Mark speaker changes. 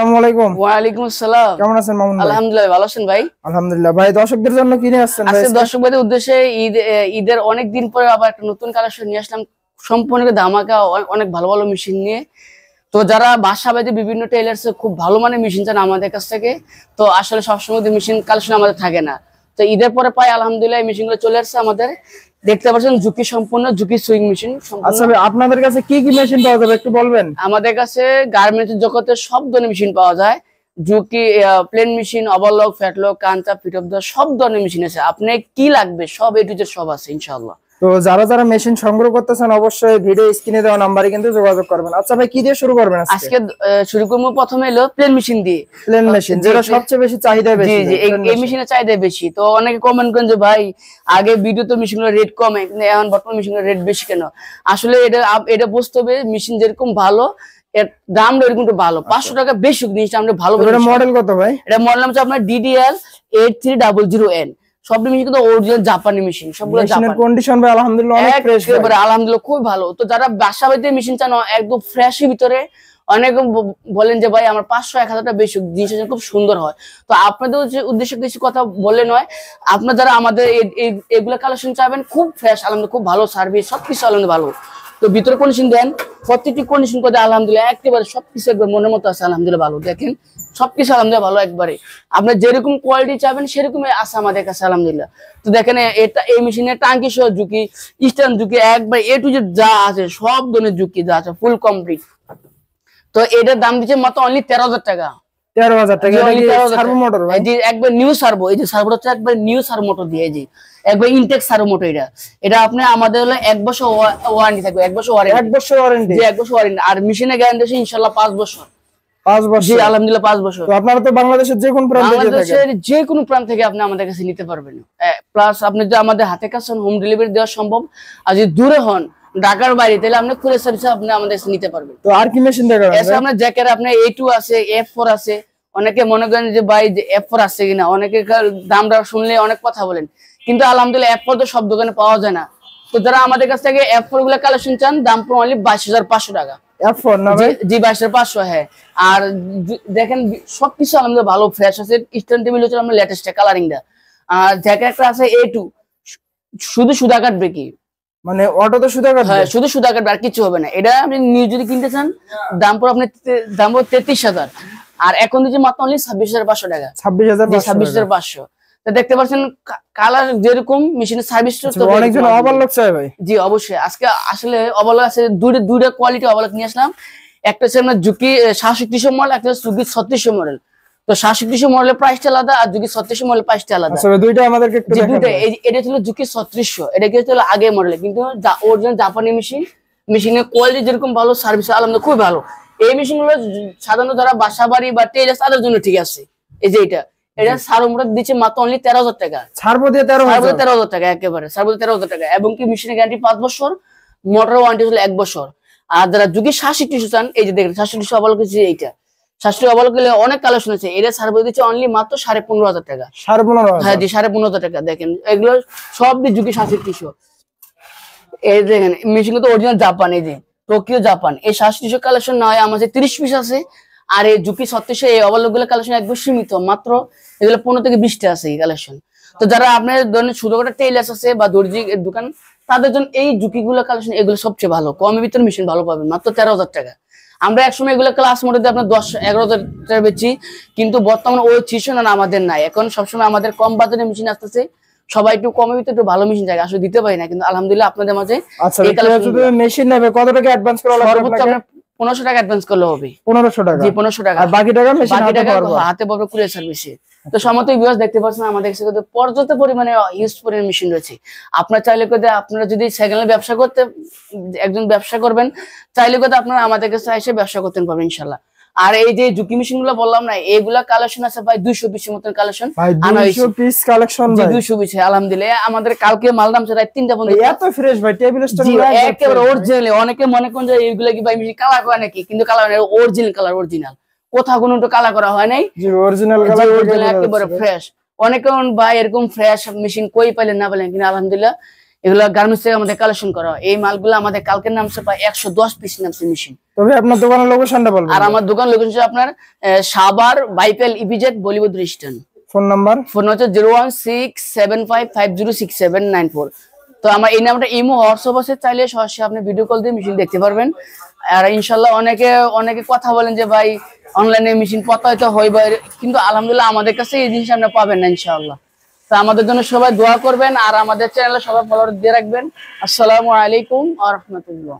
Speaker 1: ঈদের পরে আবার একটা নতুন কালেকশন নিয়ে আসলাম সম্পূর্ণ অনেক ভালো ভালো মেশিন নিয়ে তো যারা বাসা বাড়িতে বিভিন্ন টেইলার খুব ভালো মানের মেশিন চান আমাদের কাছ থেকে তো আসলে সবসময় মেশিন কালেকশন আমাদের থাকে না তো ঈদের পরে পাই আলহামদুলিল্লাহ এই গুলো চলে আসছে আমাদের দেখতে পাচ্ছেন ঝুঁকি সম্পূর্ণ ঝুঁকি সুইং মেশিন আচ্ছা আপনাদের কাছে কি কি মেশিন পাওয়া যাবে একটু বলবেন আমাদের কাছে গার্মেন্টস জগতে সব ধরনের মেশিন পাওয়া যায় ঝুঁকি প্লেন মেশিন অবলক ফ্যাটলক কাঁচা পিটব সব ধরনের মেশিন আছে আপনার কি লাগবে সব এটুজের সব আছে ইনশাল্লাহ তো যারা যারা মেশিন সংগ্রহ করতেছেন অবশ্যই ভিডিও স্ক্রিনে দেওয়া নাম্বারে কিন্তু যোগাযোগ করবেন আচ্ছা ভাই কি দিয়ে শুরু করবেন আজকে শুরু করবো প্রথমে হলো প্লেন মেশিন দিয়ে প্লেন মেশিন যেটা সবচেয়ে বেশি চাহিদা বেশি এই মেশিনের চাহিদা বেশি তো অনেকে কমেন্ট করেন যে ভাই আগে ভিডিও তো মেশিনের রেট কম এখন বর্তমান মেশিনের রেট বেশি কেন আসলে এটা এটা বুঝতে হবে মেশিন যেরকম ভালো এর দামটা এরকম একটু ভালো আচ্ছা। পাঁচশো টাকা বেশি জিনিসটা আমরা ভালো মডেল কত ভাই এটা মডেল হচ্ছে আপনার DDL eight three double zero N সব মেশিন কিন্তু অরিজিনাল জাপানি মেশিন সবগুলো জাপানি কন্ডিশন ভাই আলহামদুলিল্লাহ অনেক ফ্রেশ একেবারে আলহামদুলিল্লাহ খুব ভালো তো যারা বাসা বাড়িতে মেশিন চান একদম ফ্রেশই ভিতরে অনেক বলেন যে ভাই আমার পাঁচশো এক হাজারটা বেশি জিনিস খুব সুন্দর হয় তো আপনাদের উদ্দেশ্য কিছু কথা বলে নয় আপনার যারা আমাদের এগুলো কালেকশন চাইবেন খুব ফ্রেশ আলহামদুলিল্লাহ খুব ভালো সার্ভিস সবকিছু আলহামদুলিল্লাহ ভালো তো ভিতরে কন্ডিশন দেন প্রত্যেকটি কন্ডিশন করে আলহামদুলিল্লাহ একেবারে সবকিছু একবার মনের মতো আছে আলহামদুলিল্লাহ ভালো দেখেন সবকিছু আলহামদুলিল্লাহ ভালো একবারে আপনি যেরকম কোয়ালিটি চাবেন সেরকমই আছে আমাদের কাছে আলহামদুলিল্লাহ তো দেখেন এটা এই মেশিনে টাঙ্কি সহ ঝুঁকি ইস্টার্ন ঝুঁকি একবার এ টু জেড যা আছে সব ধরনের ঝুঁকি যা আছে ফুল কমপ্লিট তো এটার দাম দিচ্ছে মাত্র অনলি তেরো হাজার টাকা এটা আপনি আমাদের এক বছর থাকবে এক বছর এক বছর এক বছর আর বছর আলহামদুলিল্লাহ বছর আপনারা তো বাংলাদেশের যে কোন প্রান্ত থেকে আপনি আমাদের কাছে নিতে পারবেন প্লাস আপনি যদি আমাদের হাতে কাছে হোম ডেলিভারি দেওয়া সম্ভব আর যদি দূরে হন ঢাকার বাইরে তাহলে আপনার খুলে সার্ভিস আপনি আমাদের নিতে পারবেন তো আর কি মেশিন দেখাবেন এসে আপনার জ্যাকেট আপনার এ টু আছে এফ ফোর আছে অনেকে মনে করেন যে ভাই এফ ফোর আছে কিনা অনেকে দামটা শুনলে অনেক কথা বলেন কিন্তু আলহামদুলিল্লাহ এফ ফোর তো সব দোকানে পাওয়া যায় না তো যারা আমাদের কাছ থেকে এফ ফোর গুলো কালেকশন চান দাম পড়ে অনলি বাইশ হাজার পাঁচশো টাকা জি বাইশ হাজার পাঁচশো হ্যাঁ আর দেখেন সবকিছু আলহামদুলিল্লাহ ভালো ফ্রেশ আছে স্ট্যান্ড টেবিল হচ্ছে আমরা লেটেস্ট কালারিংটা আর জ্যাকেটটা আছে এ টু শুধু সুদা কাটবে কি মানে অটো তো সুদা কাটবে হ্যাঁ শুধু সুদা কাটবে আর কিছু হবে না এটা আপনি নিউ যদি কিনতে চান দাম পড়ে আপনি দাম পড়ে তেত্রিশ হাজার আর এখন দিচ্ছে মাত্র অনলি ছাব্বিশ হাজার পাঁচশো টাকা ছাব্বিশ হাজার ছাব্বিশ হাজার পাঁচশো দেখতে পাচ্ছেন কালার যেরকম মেশিনের সার্ভিস আচ্ছা, অনেকজন ওভারলক চাই ভাই জি অবশ্যই আজকে আসলে ওভারলক আছে দুইটা দুইটা কোয়ালিটি ওভারলক নিয়ে আসলাম একটা হচ্ছে আপনার জুকি সাতষট্টিশো মডেল একটা সুকি ছত্রিশশো মডেল তো সাতষট্টিশো মডেলের প্রাইসটা আলাদা আর মডেলের প্রাইসটা আলাদা আচ্ছা, দুইটা দুইটা এটা ছিল ছত্রিশশো এটা ছিল আগে কিন্তু জাপানি মেশিন মেশিনের কোয়ালিটি যেরকম ভালো সার্ভিস খুবই ভালো এই মেশিন গুলো সাধারণত যারা বাসা বাড়ি বা টেলার্স তাদের জন্য ঠিক আছে এই যে এটা এটা সারমটা দিচ্ছে মাত্র অনলি তেরো হাজার টাকা সার্বো দিয়ে তেরো তেরো হাজার টাকা একেবারে সার্বো তেরো হাজার টাকা এবং কি মেশিনের গ্যারান্টি পাঁচ বছর মোটর ওয়ারেন্টি হলো এক বছর আর যারা যুগে শাসিটিশো চান এই যে দেখেন শাসিটিশো কিছু এইটা শাশুড়ি অবাল গেলে অনেক কালেকশন আছে এটা সার্ভ দিচ্ছে অনলি মাত্র সাড়ে পনেরো হাজার টাকা সাড়ে পনেরো হ্যাঁ জি সাড়ে পনেরো হাজার টাকা দেখেন এগুলো সব ঝুঁকি শাশুড়ি টিসু এই দেখেন মেশিন তো অরিজিনাল জাপান এই যে টোকিও জাপান এই শাশুড়ি টিসু কালেকশন না হয় আমাদের তিরিশ পিস আছে আর এই ঝুঁকি ছত্রিশে এই গুলো কালেকশন একদম সীমিত মাত্র এগুলো পনেরো থেকে বিশটা আছে এই কালেকশন তো যারা আপনার ছোট ছোটখাটো টেইলার্স আছে বা দর্জি দোকান তাদের জন্য এই গুলো কালেকশন এগুলো সবচেয়ে ভালো কমে ভিতরে মেশিন ভালো পাবেন মাত্র তেরো হাজার টাকা আমরা একসময় এগুলো ক্লাস মোটামুটি আপনার দশ এগারোটা বেচি কিন্তু বর্তমানে ওই সিচুয়েশন আমাদের নাই এখন সবসময় আমাদের কম বাজারে মেশিন আসতেছে সবাই একটু কমে ভিতরে একটু ভালো মেশিন জায়গা আসলে দিতে পারি না কিন্তু আলহামদুলিল্লাহ আপনাদের মাঝে মেশিন আচ্ছা, নেবে কত টাকা অ্যাডভান্স পনেরোশো টাকা অ্যাডভান্স করলে হবে পনেরোশো টাকা পনেরোশো টাকা বাকি টাকা টাকা হাতে পাবে কুরিয়ার সার্ভিসে তো আচ্ছা। সমত ভিউয়ার্স দেখতে পাচ্ছেন আমাদের কাছে কিন্তু পর্যাপ্ত পরিমাণে ইউজ পরিমাণ মেশিন রয়েছে আপনার চাইলে কিন্তু আপনারা যদি সেকেন্ডে ব্যবসা করতে একজন ব্যবসা করবেন চাইলে কিন্তু আপনারা আমাদের কাছে এসে ব্যবসা করতে পারবেন ইনশাল্লাহ আর এই যে জুকি মেশিন গুলো বললাম না এগুলা কালেকশন আছে ভাই দুইশো পিস মতন কালেকশন পিস কালেকশন দুইশো পিস আলহামদুলিল্লাহ আমাদের কালকে মালদাম নামছে তিনটা বন্ধু এত ফ্রেশ ভাই টেবিল একেবারে অরিজিনাল অনেকে মনে করেন যে এইগুলা কি ভাই মেশিন কালার করে নাকি কিন্তু কালার অরিজিনাল কালার অরিজিনাল কোথাও কোনো কালা করা হয় নাই একেবারে ফ্রেশ অনেকে ভাই এরকম ফ্রেশ মেশিন কই পাইলেন না পাইলেন কিন্তু আলহামদুলিল্লাহ এগুলো গার্মেন্টস থেকে আমাদের কালেকশন করা হয় এই মালগুলো আমাদের কালকের নামছে প্রায় একশো দশ পিস নামছে মেশিন তবে আপনার দোকানের লোকেশনটা বলবেন আর আমার দোকান লোকেশন আপনার সাবার বাইপেল ইভিজেট বলিউড রিস্টন ফোন নাম্বার ফোন হচ্ছে zero one six seven five five zero six seven nine four তো আমার এই নামটা ইমো হোয়াটসঅ্যাপ আছে চাইলে সরাসরি আপনি ভিডিও কল দিয়ে মেশিন দেখতে পারবেন আর ইনশাল্লাহ অনেকে অনেকে কথা বলেন যে ভাই অনলাইনে মেশিন হয়তো হয় কিন্তু আলহামদুলিল্লাহ আমাদের কাছে এই জিনিস আপনি পাবেন না ইনশাল্লাহ তো আমাদের জন্য সবাই দোয়া করবেন আর আমাদের চ্যানেলে সবাই ফলো দিয়ে রাখবেন আসসালামু আলাইকুম আ রহমতুল্লাহ